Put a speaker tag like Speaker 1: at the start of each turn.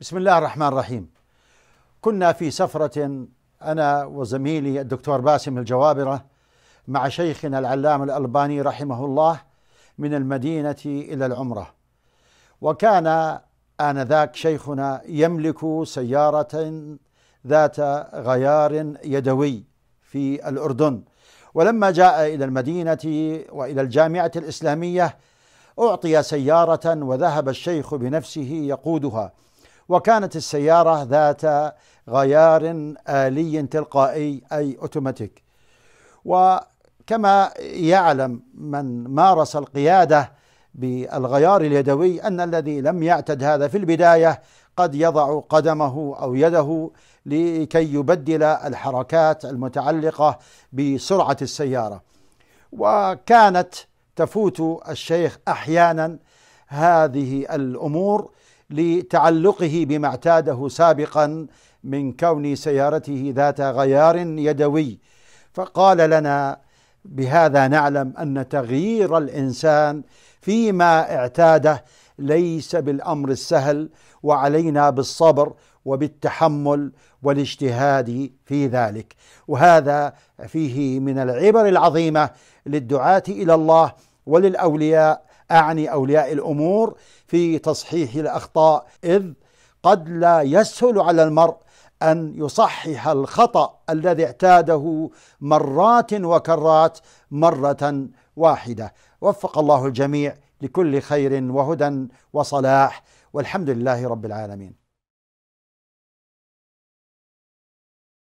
Speaker 1: بسم الله الرحمن الرحيم كنا في سفرة أنا وزميلي الدكتور باسم الجوابرة مع شيخنا العلام الألباني رحمه الله من المدينة إلى العمرة وكان آنذاك شيخنا يملك سيارة ذات غيار يدوي في الأردن ولما جاء إلى المدينة وإلى الجامعة الإسلامية أعطي سيارة وذهب الشيخ بنفسه يقودها وكانت السيارة ذات غيار آلي تلقائي أي أوتوماتيك وكما يعلم من مارس القيادة بالغيار اليدوي أن الذي لم يعتد هذا في البداية قد يضع قدمه أو يده لكي يبدل الحركات المتعلقة بسرعة السيارة وكانت تفوت الشيخ أحيانا هذه الأمور لتعلقه بما اعتاده سابقا من كون سيارته ذات غيار يدوي فقال لنا بهذا نعلم ان تغيير الانسان فيما اعتاده ليس بالامر السهل وعلينا بالصبر وبالتحمل والاجتهاد في ذلك وهذا فيه من العبر العظيمه للدعاه الى الله وللاولياء اعني اولياء الامور في تصحيح الاخطاء اذ قد لا يسهل على المرء ان يصحح الخطا الذي اعتاده مرات وكرات مره واحده وفق الله الجميع لكل خير وهدى وصلاح والحمد لله رب العالمين